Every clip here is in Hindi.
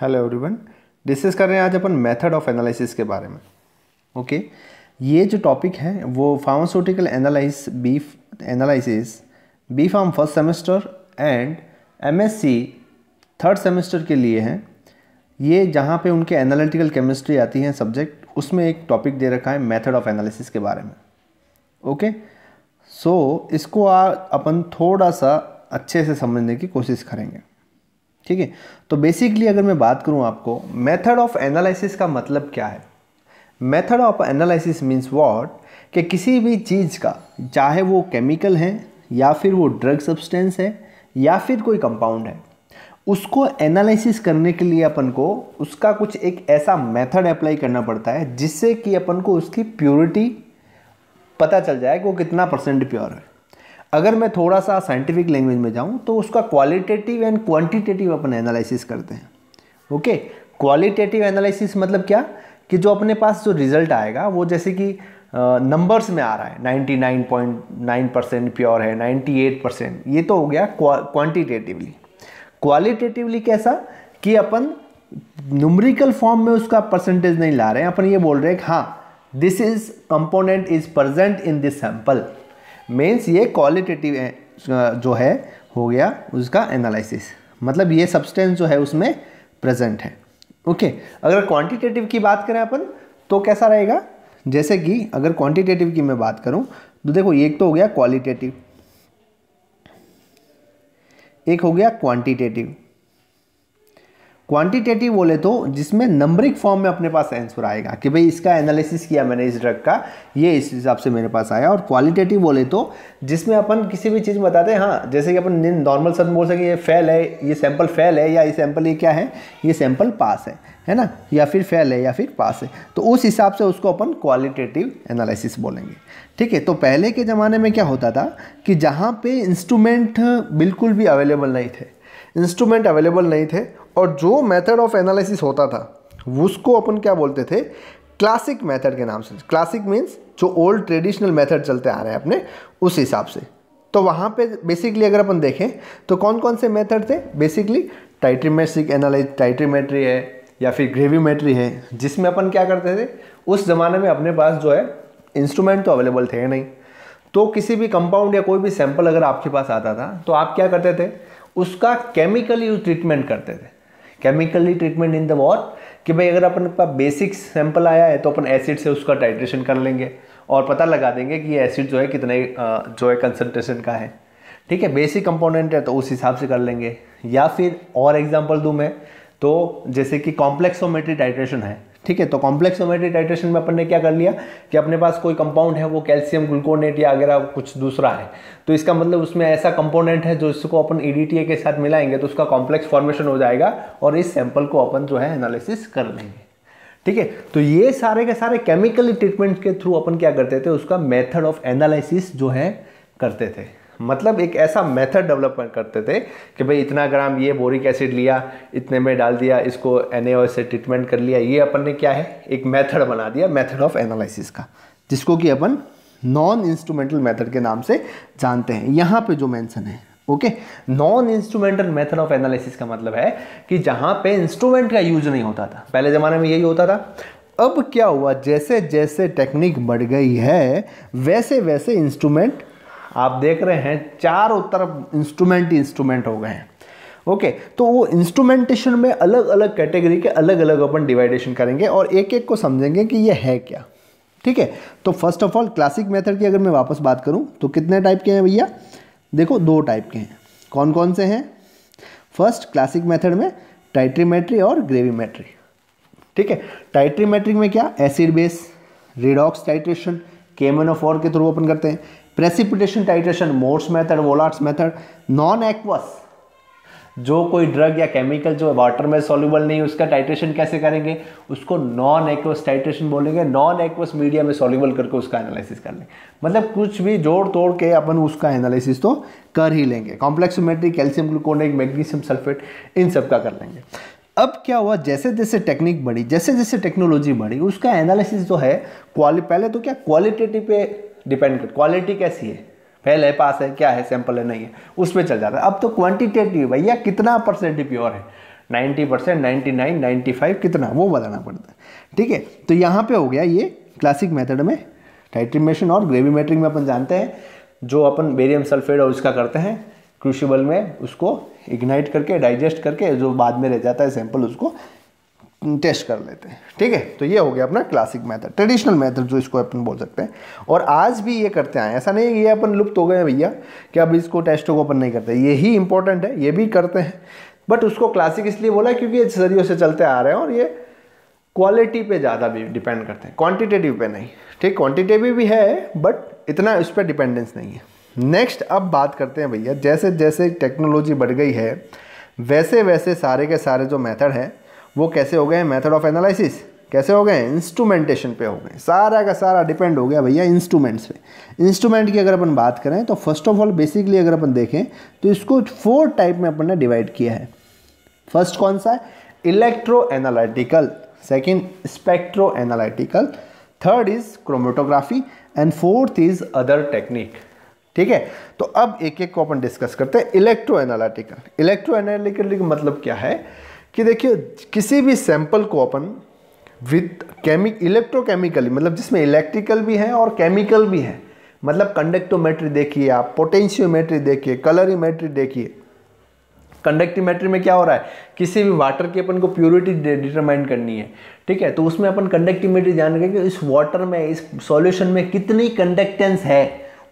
हेलो एवरीवन डिस्कस कर रहे हैं आज अपन मेथड ऑफ एनालिसिस के बारे में ओके okay? ये जो टॉपिक है वो फार्मास्यूटिकल एनालिस बीफ analysis B pharm first semester and MSc third semester के लिए हैं ये जहाँ पे उनके एनालिटिकल केमिस्ट्री आती है सब्जेक्ट उसमें एक टॉपिक दे रखा है मैथड ऑफ एनालिसिस के बारे में ओके okay? सो so, इसको अपन थोड़ा सा अच्छे से समझने की कोशिश करेंगे ठीक है तो बेसिकली अगर मैं बात करूँ आपको मेथड ऑफ एनालिसिस का मतलब क्या है method of analysis means what कि किसी भी चीज़ का चाहे वो केमिकल है या फिर वो ड्रग सब्सटेंस है या फिर कोई कंपाउंड है उसको एनालिसिस करने के लिए अपन को उसका कुछ एक ऐसा मेथड अप्लाई करना पड़ता है जिससे कि अपन को उसकी प्योरिटी पता चल जाए कि वो कितना परसेंट प्योर है अगर मैं थोड़ा सा साइंटिफिक लैंग्वेज में जाऊँ तो उसका क्वालिटेटिव एंड क्वांटिटेटिव अपन एनालिसिस करते हैं ओके क्वालिटेटिव एनालिसिस मतलब क्या कि जो अपने पास जो रिजल्ट आएगा वो जैसे कि नंबर्स में आ रहा है 99.9 परसेंट प्योर है 98 परसेंट ये तो हो गया क्वांटिटेटिवली क्वालिटेटिवली कैसा कि अपन न्यूमरिकल फॉर्म में उसका परसेंटेज नहीं ला रहे हैं अपन ये बोल रहे हैं कि हाँ this is component is present in this sample means ये क्वालिटेटिव जो है हो गया उसका एनालिसिस मतलब ये सब्सटेंस जो है उसमें प्रेजेंट है ओके okay, अगर क्वांटिटेटिव की बात करें अपन तो कैसा रहेगा जैसे कि अगर क्वांटिटेटिव की मैं बात करूं तो देखो एक तो हो गया क्वालिटेटिव एक हो गया क्वांटिटेटिव क्वांटिटेटिव बोले तो जिसमें नंबरिक फॉर्म में अपने पास आंसर आएगा कि भाई इसका एनालिसिस किया मैंने इस ड्रग का ये इस हिसाब से मेरे पास आया और क्वालिटेटिव बोले तो जिसमें अपन किसी भी चीज़ बताते हैं हाँ जैसे कि अपन नॉर्मल शब्द बोल सके ये फेल है ये सैंपल फेल है या ये सैंपल ये क्या है ये सैंपल पास है है ना या फिर फेल है या फिर पास है तो उस हिसाब से उसको अपन क्वालिटेटिव एनालिसिस बोलेंगे ठीक है तो पहले के ज़माने में क्या होता था कि जहाँ पर इंस्ट्रूमेंट बिल्कुल भी अवेलेबल नहीं थे इंस्ट्रूमेंट अवेलेबल नहीं थे और जो मेथड ऑफ एनालिसिस होता था उसको अपन क्या बोलते थे क्लासिक मेथड के नाम से क्लासिक मीन्स जो ओल्ड ट्रेडिशनल मेथड चलते आ रहे हैं अपने उस हिसाब से तो वहाँ पे बेसिकली अगर अपन देखें तो कौन कौन से मेथड थे बेसिकली टाइट्रीमेट्रिक एनालिस टाइट्रीमेट्री है या फिर ग्रेविमेट्री है जिसमें अपन क्या करते थे उस ज़माने में अपने पास जो है इंस्ट्रूमेंट तो अवेलेबल थे नहीं तो किसी भी कंपाउंड या कोई भी सैंपल अगर आपके पास आता था तो आप क्या करते थे उसका केमिकली ट्रीटमेंट करते थे chemically treatment in the what कि भाई अगर अपन का बेसिक सैंपल आया है तो अपन एसिड से उसका टाइट्रेशन कर लेंगे और पता लगा देंगे कि ये एसिड जो है कितने जो है कंसनट्रेशन का है ठीक है बेसिक कंपोनेंट है तो उस हिसाब से कर लेंगे या फिर और एग्जाम्पल दूँ मैं तो जैसे कि कॉम्प्लेक्सोमेट्री टाइट्रेशन है ठीक है तो कॉम्प्लेक्स सोमेटिक टाइट्रेशन में अपन ने क्या कर लिया कि अपने पास कोई कंपाउंड है वो कैल्शियम ग्लूकोनेट या वगैरह कुछ दूसरा है तो इसका मतलब उसमें ऐसा कंपोनेंट है जो इसको अपन ईडीटीए e के साथ मिलाएंगे तो उसका कॉम्प्लेक्स फॉर्मेशन हो जाएगा और इस सैंपल को अपन जो है एनालिसिस कर लेंगे ठीक है तो ये सारे के सारे केमिकल ट्रीटमेंट के थ्रू अपन क्या करते थे उसका मेथड ऑफ एनालिसिस जो है करते थे मतलब एक ऐसा मेथड डेवलप करते थे कि भाई इतना ग्राम ये बोरिक एसिड लिया इतने में डाल दिया इसको एन से ट्रीटमेंट कर लिया ये अपन ने क्या है एक मेथड बना दिया मेथड ऑफ एनालिसिस का जिसको कि अपन नॉन इंस्ट्रूमेंटल मेथड के नाम से जानते हैं यहाँ पे जो मेंशन है okay non instrumental method of analysis का मतलब है कि जहाँ पे इंस्ट्रूमेंट का यूज नहीं होता था पहले ज़माने में यही होता था अब क्या हुआ जैसे जैसे टेक्निक बढ़ गई है वैसे वैसे इंस्ट्रूमेंट आप देख रहे हैं चारों तरफ इंस्ट्रूमेंट इंस्ट्रूमेंट हो गए हैं ओके तो वो इंस्ट्रूमेंटेशन में अलग अलग कैटेगरी के अलग अलग अपन डिवाइडेशन करेंगे और एक एक को समझेंगे कि ये है क्या ठीक है तो first of all classic method की अगर मैं वापस बात करूँ तो कितने टाइप के हैं भैया देखो दो टाइप के हैं कौन कौन से हैं फर्स्ट क्लासिक मेथड में टाइट्रीमेट्री और ग्रेवीमेट्री ठीक है टाइट्रीमेट्रिक में क्या एसिड बेस रिडॉक्स टाइट्रेशन केमन ऑफ के थ्रू ओपन करते हैं प्रेसिपिटेशन टाइट्रेशन मोर्स मेथड वोलाट्स मेथड नॉन एक्वस जो कोई ड्रग या केमिकल जो वाटर में सॉल्यूबल नहीं उसका टाइट्रेशन कैसे करेंगे उसको नॉन एक्वस टाइट्रेशन बोलेंगे नॉन एक्वस मीडिया में सॉल्यूबल करके उसका एनालिसिस कर लेंगे मतलब कुछ भी जोड़ तोड़ के अपन उसका एनालिसिस तो कर ही लेंगे complexometric calcium gluconate magnesium sulphate इन सब का कर लेंगे अब क्या हुआ जैसे जैसे टेक्निक बढ़ी जैसे जैसे टेक्नोलॉजी बढ़ी उसका एनालिसिस जो है क्वालि पहले तो क्या क्वालिटेटिव पे डिपेंड कर क्वालिटी कैसी है फेल है पास है क्या है सैंपल है नहीं है उस पर चल जाता है अब तो क्वांटिटेटिव भैया कितना परसेंट प्योर है 90 percent ninety nine ninety five कितना वो बताना पड़ता है ठीक है तो यहाँ पे हो गया ये क्लासिक मेथड में टाइट्रीमेशन और ग्रेवीमेट्रिक में अपन जानते हैं जो अपन बेरियम सल्फेट और उसका करते हैं क्रूशिबल में उसको इग्नाइट करके डाइजेस्ट करके जो बाद में रह जाता है सैंपल उसको टेस्ट कर लेते हैं ठीक है तो ये हो गया अपना क्लासिक मेथड ट्रेडिशनल मेथड जो इसको अपन बोल सकते हैं और आज भी ये करते आए ऐसा नहीं ये अपन लुप्त हो गए हैं भैया कि अब इसको टेस्टों को अपन नहीं करते ये ही इंपॉर्टेंट है ये भी करते हैं बट उसको क्लासिक इसलिए बोला क्योंकि ये सदियों से चलते आ रहे हैं और ये क्वालिटी पर ज़्यादा भी डिपेंड करते हैं क्वान्टिटेटिव पे नहीं ठीक क्वान्टिटेटिव भी है बट इतना उस पर डिपेंडेंस नहीं है नेक्स्ट अब बात करते हैं भैया जैसे जैसे टेक्नोलॉजी बढ़ गई है वैसे वैसे सारे के सारे जो मेथड हैं वो कैसे हो गए मेथड ऑफ एनालिसिस कैसे हो गए इंस्ट्रूमेंटेशन पे हो गए सारा का सारा डिपेंड हो गया भैया इंस्ट्रूमेंट्स पे इंस्ट्रूमेंट की अगर अपन बात करें तो फर्स्ट ऑफ ऑल बेसिकली अगर अपन देखें तो इसको फोर टाइप में अपन ने डिवाइड किया है फर्स्ट कौन सा है electroanalytical second spectroanalytical third is chromatography and fourth is other technique ठीक है तो अब एक एक को अपन डिस्कस करते हैं इलेक्ट्रो एनालिटिकल इलेक्ट्रो एनालिटिकल मतलब क्या है कि देखिए किसी भी सैंपल को अपन विद केमिक इलेक्ट्रोकेमिकली मतलब जिसमें इलेक्ट्रिकल भी है और केमिकल भी है मतलब कंडक्टोमेट्री देखिए आप पोटेंशियोमेट्री देखिए कलरीमेट्री देखिए कंडक्टिमेट्री में क्या हो रहा है किसी भी वाटर की अपन को प्योरिटी डिटरमाइन करनी है ठीक है तो उसमें अपन कंडक्टिमेट्री जान गए कि इस वाटर में इस सॉल्यूशन में कितनी कंडक्टेंस है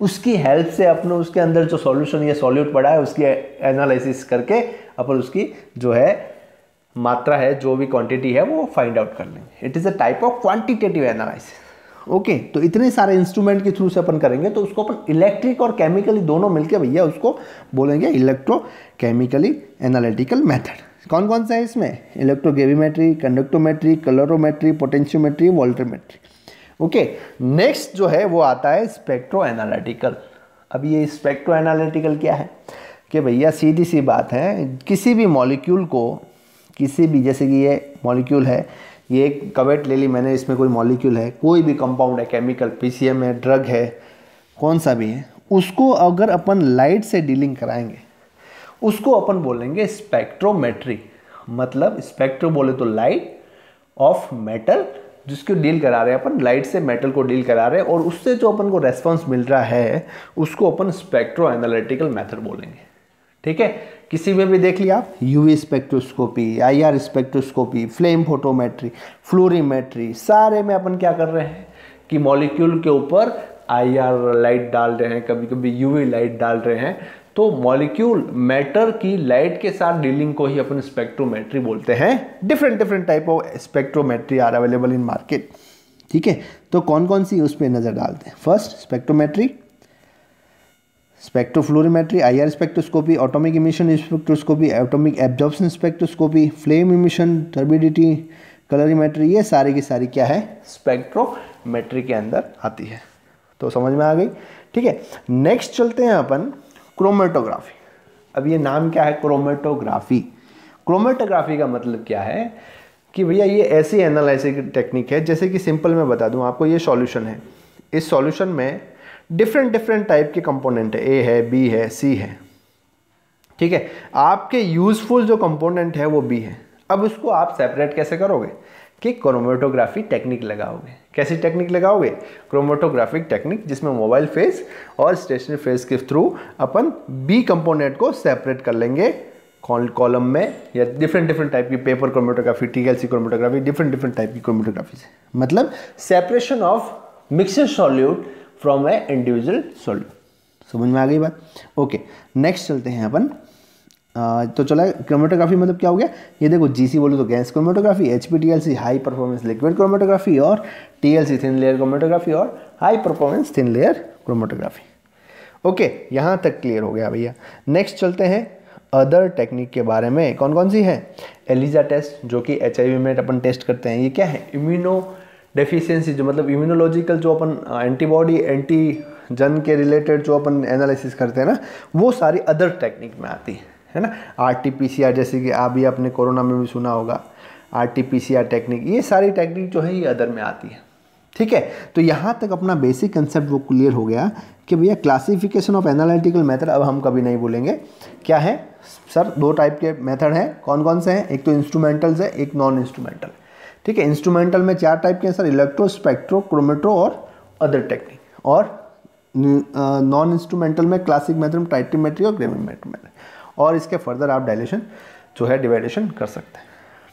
उसकी हेल्प से अपने उसके अंदर जो सॉल्यूशन या सॉल्यूट पड़ा है उसकी एनालिसिस करके अपन उसकी जो है मात्रा है जो भी क्वांटिटी है वो फाइंड आउट कर लेंगे it is a type of quantitative analysis okay तो इतने सारे इंस्ट्रूमेंट के थ्रू से अपन करेंगे तो उसको अपन इलेक्ट्रिक और केमिकली दोनों मिलकर भैया उसको बोलेंगे इलेक्ट्रो केमिकली एनालिटिकल मैथड कौन कौन सा है इसमें electrogravimetry conductometry colorimetry potentiometry voltammetry okay next जो है वो आता है स्पेक्ट्रो एनालिटिकल अब ये स्पेक्ट्रो एनालिटिकल क्या है कि भैया सीधी सी बात है किसी भी मॉलिक्यूल को किसी भी जैसे कि ये मॉलिक्यूल है ये एक कवेट ले ली मैंने इसमें कोई मॉलिक्यूल है कोई भी कंपाउंड है केमिकल पीसीएम है ड्रग है कौन सा भी है उसको अगर अपन लाइट से डीलिंग कराएंगे उसको अपन बोलेंगे स्पेक्ट्रोमेट्री मतलब स्पेक्ट्रो बोले तो लाइट ऑफ मेटल जिसको डील करा रहे हैं अपन लाइट से मेटल को डील करा रहे हैं और उससे जो अपन को रेस्पॉन्स मिल रहा है उसको अपन स्पेक्ट्रो एनालिटिकल मेथड बोलेंगे ठीक है किसी में भी देख लिया आप UV spectroscopy IR spectroscopy flame photometry fluorimetry सारे में अपन क्या कर रहे हैं कि मॉलिक्यूल के ऊपर आईआर लाइट डाल रहे हैं कभी कभी यूवी लाइट डाल रहे हैं तो मॉलिक्यूल मैटर की लाइट के साथ डीलिंग को ही अपन स्पेक्ट्रोमेट्री बोलते हैं different different type of spectrometry are available in market ठीक है तो कौन कौन सी उस पर नज़र डालते हैं first spectrometry spectrofluorimetry IR spectroscopy atomic emission spectroscopy atomic absorption spectroscopy flame emission turbidity colorimetry ये सारी की सारी क्या है स्पेक्ट्रोमेट्री के अंदर आती है तो समझ में आ गई ठीक है नेक्स्ट चलते हैं अपन क्रोमेटोग्राफी अब ये नाम क्या है क्रोमेटोग्राफी क्रोमेटोग्राफी का मतलब क्या है कि भैया ये ऐसी एनालिसिस टेक्निक है जैसे कि सिंपल मैं बता दूं आपको ये सॉल्यूशन है इस सॉल्यूशन में डिफरेंट डिफरेंट टाइप के कंपोनेंट है ए है बी है सी है ठीक है आपके यूजफुल जो कंपोनेंट है वो बी है अब उसको आप सेपरेट कैसे करोगे कि क्रोमेटोग्राफी टेक्निक लगाओगे कैसी टेक्निक लगाओगे क्रोमेटोग्राफिक टेक्निक जिसमें मोबाइल फेस और स्टेशनरी फेस के थ्रू अपन बी कंपोनेंट को सेपरेट कर लेंगे कॉलम में या डिफरेंट डिफरेंट टाइप की paper chromatography TLC chromatography different different type की क्रोमेटोग्राफी मतलब separation of mixture solute from a individual solid समझ में आ गई बात ओके नेक्स्ट चलते हैं अपन तो चला क्रोमेटोग्राफी मतलब क्या हो गया ये देखो जीसी बोलो तो gas chromatography H P T L C high performance liquid chromatography और T L C thin layer chromatography और high performance thin layer chromatography okay यहाँ तक क्लियर हो गया भैया नेक्स्ट चलते हैं अदर टेक्निक के बारे में कौन कौन सी है एलिजा टेस्ट जो कि एच में अपन टेस्ट करते हैं ये क्या है इम्यूनो डेफिशिएंसी जो मतलब इम्यूनोलॉजिकल जो अपन एंटीबॉडी एंटी जन के रिलेटेड जो अपन एनालिसिस करते हैं ना वो सारी अदर टेक्निक में आती है ना R T P C R जैसे कि अभी आपने कोरोना में भी सुना होगा R T P C R technique ये सारी टेक्निक जो है ये अदर में आती है ठीक है तो यहाँ तक अपना बेसिक कंसेप्ट वो क्लियर हो गया कि भैया क्लासिफिकेशन ऑफ एनालिटिकल मेथड अब हम कभी नहीं बोलेंगे क्या है सर दो टाइप के मेथड हैं कौन कौन से हैं एक तो इंस्ट्रूमेंटल्स है एक नॉन इंस्ट्रूमेंटल ठीक है इंस्ट्रूमेंटल में चार टाइप के हैं सर इलेक्ट्रो स्पेक्ट्रो क्रोमेट्रो और अदर टेक्निक और नॉन इंस्ट्रूमेंटल में क्लासिक मेथड टाइटीमेट्री और मैथ और इसके फर्दर आप डायलेशन जो है डिवाइडेशन कर सकते हैं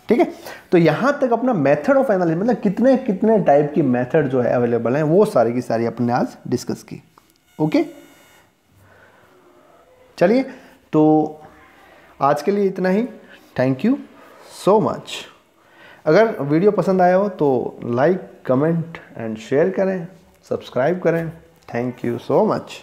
ठीक है तो यहाँ तक अपना मेथड ऑफ एनालिसिस मतलब कितने कितने टाइप की मेथड जो है अवेलेबल है वो सारी की सारी अपने आज डिस्कस की ओके चलिए तो आज के लिए इतना ही थैंक यू सो मच अगर वीडियो पसंद आया हो तो लाइक कमेंट एंड शेयर करें सब्सक्राइब करें थैंक यू सो मच